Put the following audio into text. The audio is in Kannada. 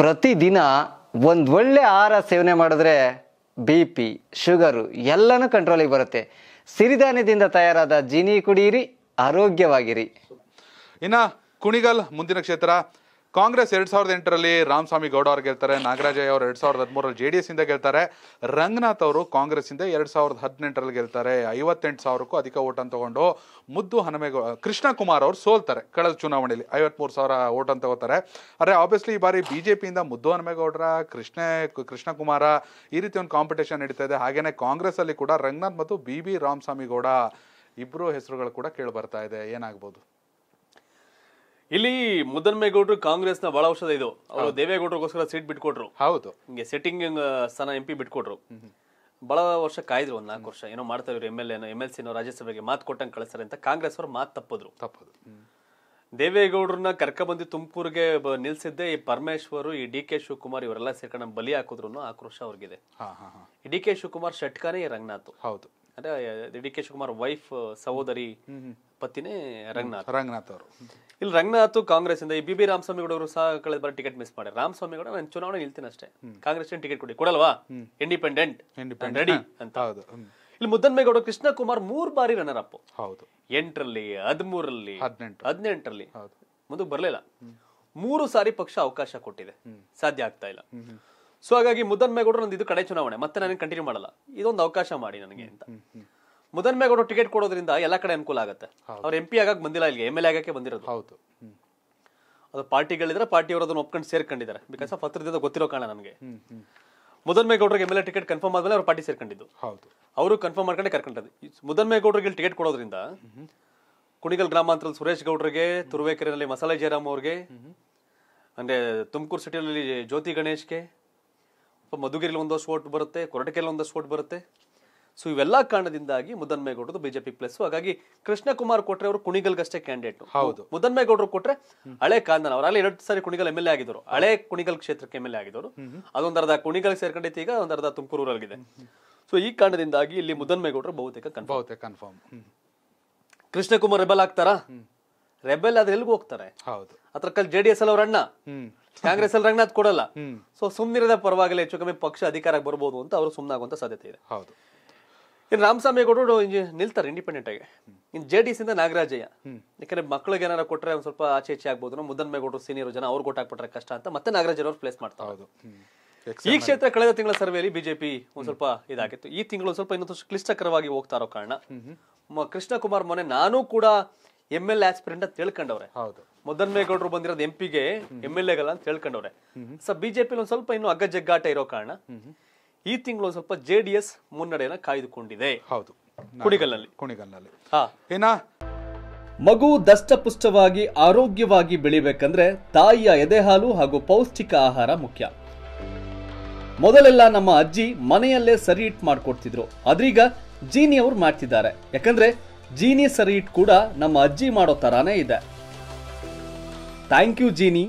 ಪ್ರತಿದಿನ ಒಂದು ಒಳ್ಳೆ ಆಹಾರ ಸೇವನೆ ಮಾಡಿದ್ರೆ ಬಿ ಪಿ ಶುಗರು ಎಲ್ಲನೂ ಕಂಟ್ರೋಲಿಗೆ ಬರುತ್ತೆ ಸಿರಿಧಾನ್ಯದಿಂದ ತಯಾರಾದ ಜೀನಿ ಕುಡಿಯಿರಿ ಆರೋಗ್ಯವಾಗಿರಿ ಇನ್ನ ಕುಣಿಗಲ್ ಮುಂದಿನ ಕ್ಷೇತ್ರ ಕಾಂಗ್ರೆಸ್ ಎರಡ್ ಸಾವಿರದ ಎಂಟರಲ್ಲಿ ರಾಮಸ್ವಾಮಿ ಗೌಡ ಅವ್ರು ಗೆಲ್ತಾರೆ ನಾಗರಾಜಯ್ಯ ಅವರು ಎರಡ್ ಸಾವಿರದ ಹದಿಮೂರಲ್ಲಿ ಜೆ ಡಿ ಎಸ್ ಇಂದ ಗೆಲ್ತಾರೆ ರಂಗನಾಥ್ ಅವರು ಕಾಂಗ್ರೆಸ್ ಇಂದ ಎರಡ್ ಸಾವಿರದ ಹದಿನೆಂಟರಲ್ಲಿ ಗೆಲ್ತಾರೆ ಐವತ್ತೆಂಟು ಸಾವಿರಕ್ಕೂ ಅಧಿಕ ಓಟನ್ನು ತಗೊಂಡು ಮುದ್ದು ಹನುಮೇಗೌಡ ಕೃಷ್ಣ ಕುಮಾರ್ ಅವರು ಸೋಲ್ತಾರೆ ಕಳೆದ ಚುನಾವಣೆಯಲ್ಲಿ ಐವತ್ಮೂರು ಸಾವಿರ ಓಟನ್ನು ತಗೋತಾರೆ ಆದರೆ ಆಬ್ವಿಯಸ್ಲಿ ಈ ಬಾರಿ ಬಿ ಜೆ ಪಿಯಿಂದ ಮುದ್ದು ಹನುಮೇಗೌಡರ ಕೃಷ್ಣ ಕೃಷ್ಣಕುಮಾರ ಈ ರೀತಿ ಒಂದು ಕಾಂಪಿಟೇಷನ್ ನಡೀತಾ ಇದೆ ಹಾಗೇನೆ ಕಾಂಗ್ರೆಸ್ ಅಲ್ಲಿ ಕೂಡ ರಂಗನಾಥ್ ಮತ್ತು ಬಿ ಬಿ ರಾಮಸ್ವಾಮಿ ಗೌಡ ಇಬ್ಬರು ಹೆಸರುಗಳು ಕೂಡ ಕೇಳಿ ಬರ್ತಾ ಇದೆ ಏನಾಗ್ಬೋದು ಇಲ್ಲಿ ಮುದ್ದನ್ಮೇಗೌಡರು ಕಾಂಗ್ರೆಸ್ನ ಬಹಳ ವರ್ಷದ ಇದು ಅವರು ದೇವೇಗೌಡರಿಗೋಸ್ಕರ ಸೀಟ್ ಬಿಟ್ಕೊಟ್ರು ಹೌದು ಹಿಂಗೆ ಸೆಟ್ಟಿಂಗ್ ಸ್ಥಾನ ಎಂ ಪಿ ಬಿಟ್ಕೊಟ್ರು ಬಹಳ ವರ್ಷ ಕಾಯ್ದ್ರು ಒಂದ್ ನಾಲ್ಕು ವರ್ಷ ಏನೋ ಮಾಡ್ತಾ ಇವ್ರು ಎಮ್ ಎಲ್ ಎನೋ ಎಮ್ ಎಲ್ ಸಿನೋ ರಾಜ್ಯಸಭೆಗೆ ಮಾತು ಕೊಟ್ಟಂಗೆ ಕಳಿಸ್ತಾರೆ ಅಂತ ಕಾಂಗ್ರೆಸ್ ಅವ್ರು ಮಾತು ತಪ್ಪದ್ರು ತಪ್ಪದು ದೇವೇಗೌಡರನ್ನ ಕರ್ಕಬಂದು ತುಮಕೂರಿಗೆ ನಿಲ್ಸಿದ್ದೆ ಈ ಪರಮೇಶ್ವರ್ ಈ ಡಿ ಕೆ ಶಿವಕುಮಾರ್ ಇವರೆಲ್ಲ ಸೇರ್ಕೊಂಡ್ ಬಲಿ ಹಾಕಿದ್ರು ಆಕ್ರೋಶ ಅವ್ರಿಗಿದೆ ಡಿ ಕೆ ಶಿವಕುಮಾರ್ ಷಟ್ಕಾನೇ ರಂಗನಾಥ್ ಹೌದು ಅಂದ್ರೆ ಡಿ ಕೆ ಶಿವಕುಮಾರ್ ವೈಫ್ ಸಹೋದರಿ ಪತಿನೇ ರಂಗನಾಥ್ ರಂಗನಾಥ್ ಅವರು ಇಲ್ಲಿ ರಂಗನಾಥ್ ಕಾಂಗ್ರೆಸ್ ಇಂದ ಈ ಬಿ ಬಿ ಅವರು ಸಹ ಕಳೆದ ಬಾರಿ ಟಿಕೆಟ್ ಮಿಸ್ ಮಾಡಿ ರಾಮಸ್ವಾಮಿಗೌಡ ನಾನು ಚುನಾವಣೆ ನಿಲ್ತೀನಿ ಅಷ್ಟೇ ಕಾಂಗ್ರೆಸ್ ಟಿಕೆಟ್ ಕೊಡಿ ಕೊಡಲ್ವಾ ಇಂಡಿಪೆಂಡೆಂಟ್ ರೆಡಿ ಅಂತ ಹೌದು ಇಲ್ಲಿ ಮುದ್ದನ್ಮೇಗೌಡ ಕೃಷ್ಣ ಕುಮಾರ್ ಮೂರ್ ಬಾರಿ ರನ್ನರ್ ಅಪ್ ಹೌದು ಎಂಟರಲ್ಲಿ ಹದಿನೆಂಟು ಹದಿನೆಂಟರಲ್ಲಿ ಮುಂದಕ್ಕೆ ಬರಲಿಲ್ಲ ಮೂರು ಸಾರಿ ಪಕ್ಷ ಅವಕಾಶ ಕೊಟ್ಟಿದೆ ಸಾಧ್ಯ ಆಗ್ತಾ ಇಲ್ಲ ಸೊ ಹಾಗಾಗಿ ಮುದ್ದನ್ಮೇಗೌಡ ನಂದು ಇದು ಕಡೆ ಚುನಾವಣೆ ಮತ್ತೆ ನನಗೆ ಕಂಟಿನ್ಯೂ ಮಾಡಲ್ಲ ಇದೊಂದು ಅವಕಾಶ ಮಾಡಿ ನನಗೆ ಅಂತ ಮುದನ್ಮೇಗೌಡರು ಟಿಕೆಟ್ ಕೊಡೋದ್ರಿಂದ ಎಲ್ಲ ಕಡೆ ಅನುಕೂಲ ಆಗುತ್ತೆ ಅವ್ರ ಎಂ ಪಿ ಆಗಕ್ಕೆ ಬಂದಿಲ್ಲ ಇಲ್ಲಿ ಎಮ್ ಎಲ್ ಆಗಕ್ಕೆ ಬಂದಿರೋದು ಹೌದು ಅದು ಪಾರ್ಟಿಗಳಿದ್ರೆ ಪಾರ್ಟಿಯವರು ಅದನ್ನ ಒಪ್ಕೊಂಡು ಸೇರ್ಕೊಂಡಿದ್ದಾರೆ ಬಿಕಾಸ್ ಆಫ್ ಹತ್ರದಿಂದ ಗೊತ್ತಿರೋ ಕಾರಣ ನನಗೆ ಮುದನ್ಮೇಗೌಡರಿಗೆ M L A ticket confirm ಆದ್ಮೇಲೆ ಅವ್ರು ಪಾರ್ಟಿ ಸೇರ್ಕೊಂಡಿದ್ದು ಹೌದು ಅವರು ಕನ್ಫರ್ಮ್ ಮಾಡ್ಕೊಂಡೆ ಕರ್ಕೊಂಡದ್ದು ಮುದನ್ಮೇಗೌಡರಿಗೆ ಇಲ್ಲಿ ಟಿಕೆಟ್ ಕೊಡೋದ್ರಿಂದ ಕುಣಿಗಲ್ ಗ್ರಾಮಾಂತರ ಸುರೇಶ್ ಗೌಡ್ರಿಗೆ ತುರುವೇಕೆರೆಯಲ್ಲಿ ಮಸಾಲೆ ಜಯರಾಮ್ ಅವ್ರಿಗೆ ಅಂದ್ರೆ ತುಮಕೂರು ಸಿಟಿಯಲ್ಲಿ ಜ್ಯೋತಿ ಗಣೇಶ್ಗೆ ಮಧುಗಿರಿಲಿ ಒಂದಷ್ಟು ಓಟ್ ಬರುತ್ತೆ ಕೊರಟಕೆಯಲ್ಲಿ ಒಂದಷ್ಟು ಓಟ್ ಬರುತ್ತೆ ಸೊ ಇವೆಲ್ಲ ಕಾರಣದಿಂದಾಗಿ ಮುದನ್ಮೇಗೌಡರು ಬಿಜೆಪಿ ಪ್ಲಸ್ ಹಾಗಾಗಿ ಕೃಷ್ಣಕುಮಾರ್ ಕೊಟ್ರೆ ಅವರು ಕುಣಿಗಲ್ಗಷ್ಟೇ ಕ್ಯಾಂಡಿಡೇಟ್ ಹೌದು ಮುದನ್ಮೇಗೌಡರು ಕೊಟ್ರೆ ಹಳೆ ಕಾಂದನ್ ಅವರಲ್ಲಿ ಎರಡು ಸಾರಿ ಕುಣಿಗಲ್ ಎಲ್ ಎ ಆಗಿದ್ರು ಹಳೆ ಕುಣಿಗಲ್ ಕ್ಷೇತ್ರಕ್ಕೆ ಎಲ್ ಎ ಆಗಿದ್ರು ಅದೊಂದರ್ಧ ಕುಣಿಗಲ್ ಸೇರ್ಕೊಂಡಿತ್ತು ಈಗ ಒಂದರ್ಧ ಇದೆ ಸೊ ಈ ಕಾರಣದಿಂದಾಗಿ ಇಲ್ಲಿ ಮುದನ್ಮೇಗೌಡರು ಬಹುತೇಕ ಬಹುತೇಕ ಕನ್ಫರ್ಮ್ ಕೃಷ್ಣಕುಮಾರ್ ರೆಬೆಲ್ ಆಗ್ತಾರಾ ರೆಬೆಲ್ ಆದ್ರೆ ಎಲ್ಗೂ ಹೋಗ್ತಾರೆ ಹೌದು ಅದ್ರ ಕಲ್ ಜೆ ಡಿ ಎಸ್ ಅಣ್ಣ ಕಾಂಗ್ರೆಸ್ ಅಲ್ಲಿ ರಂಗನಾಥ್ ಕೊಡಲ್ಲ ಸೊ ಸುಮ್ಮನೆ ಪರವಾಗಿಲ್ಲ ಹೆಚ್ಚು ಕಮ್ಮಿ ಪಕ್ಷ ಅಧಿಕಾರಕ್ಕೆ ಬರಬಹುದು ಅಂತ ಅವರು ಸುಮ್ಮನಾಗುವಂತ ಸಾಧ್ಯತೆ ಇದೆ ಹೌದು ರಾಮಸ್ವಾಮಿ ಗೌಡರು ನಿಲ್ತಾರೆ ಇಂಡಿಪೆಂಡೆಂಟ್ ಆಗಿ ಇನ್ ಜೆ ಡಿ ಇಂದ ನಾಗರಾಜಯ್ಯ ಯಾಕಂದ್ರೆ ಮಕ್ಕಳಿಗೆ ಏನಾರ ಕೊಟ್ಟರೆ ಒಂದ್ ಸ್ವಲ್ಪ ಆಚೆ ಆಚೆ ಆಗ್ಬೋದು ಮುದ್ದನ್ಮೇಗೌಡರು ಸೀನಿಯರ್ ಜನ ಅವ್ರು ಗೋಟ್ ಕಷ್ಟ ಅಂತ ಮತ್ತೆ ನಾಗರಾಜ್ ಅವ್ರು ಪ್ಲೇಸ್ ಮಾಡ್ತಾ ಹೌದು ಈ ಕ್ಷೇತ್ರ ಕಳೆದ ತಿಂಗಳ ಸರ್ವೆಯಲ್ಲಿ ಬಿಜೆಪಿ ಒಂದ್ ಸ್ವಲ್ಪ ಇದಾಗಿತ್ತು ಈ ತಿಂಗಳು ಸ್ವಲ್ಪ ಇನ್ನೊಂದು ಕ್ಲಿಷ್ಟಕರವಾಗಿ ಹೋಗ್ತಾ ಇರೋ ಕಾರಣ ಕೃಷ್ಣ ಕುಮಾರ್ ಮೊನ್ನೆ ನಾನು ಕೂಡ ಎಂ ಎಲ್ ಆಸ್ಪಿರೆಂಟ್ ಅಂತ ತಿಳ್ಕೊಂಡವ್ರೆ ಮೊದನ್ಮೇಗೌಡರು ಬಂದಿರೋದು ಎಂ ಪಿಗೆ ಎಂ ಎಲ್ ಎಗಲ್ಲ ಅಂತ ತಿಳ್ಕೊಂಡವ್ರೆ ಸೊ ಬಿಜೆಪಿ ಒಂದ್ ಸ್ವಲ್ಪ ಇನ್ನು ಅಗ್ಗ ಜಗ್ಗಾಟ ಇರೋ ಕಾರಣ ಈ ತಿಂಗಳು ಸ್ವಲ್ಪ ಜೆ ಡಿ ಎಸ್ ಮುನ್ನಡೆಯನ್ನು ಕಾಯ್ದುಕೊಂಡಿದೆ ಹೌದು ಕುಣಿಗಲ್ನಲ್ಲಿ ಕುಣಿಗಲ್ನಲ್ಲಿ ಏನ ಮಗು ದಷ್ಟಪುಷ್ಟವಾಗಿ ಆರೋಗ್ಯವಾಗಿ ಬೆಳಿಬೇಕಂದ್ರೆ ತಾಯಿಯ ಎದೆಹಾಲು ಹಾಗೂ ಪೌಷ್ಟಿಕ ಆಹಾರ ಮುಖ್ಯ ಮೊದಲೆಲ್ಲ ನಮ್ಮ ಅಜ್ಜಿ ಮನೆಯಲ್ಲೇ ಸರಿ ಇಟ್ ಮಾಡ್ಕೊಡ್ತಿದ್ರು ಅದ್ರೀಗ ಜೀನಿ ಅವ್ರು ಮಾಡ್ತಿದ್ದಾರೆ ಯಾಕಂದ್ರೆ ಜೀನಿ ಸರಿ ಹಿಟ್ ಕೂಡ ನಮ್ಮ ಅಜ್ಜಿ ಮಾಡೋ ತರಾನೇ ಇದೆ ಥ್ಯಾಂಕ್ ಯು ಜೀನಿ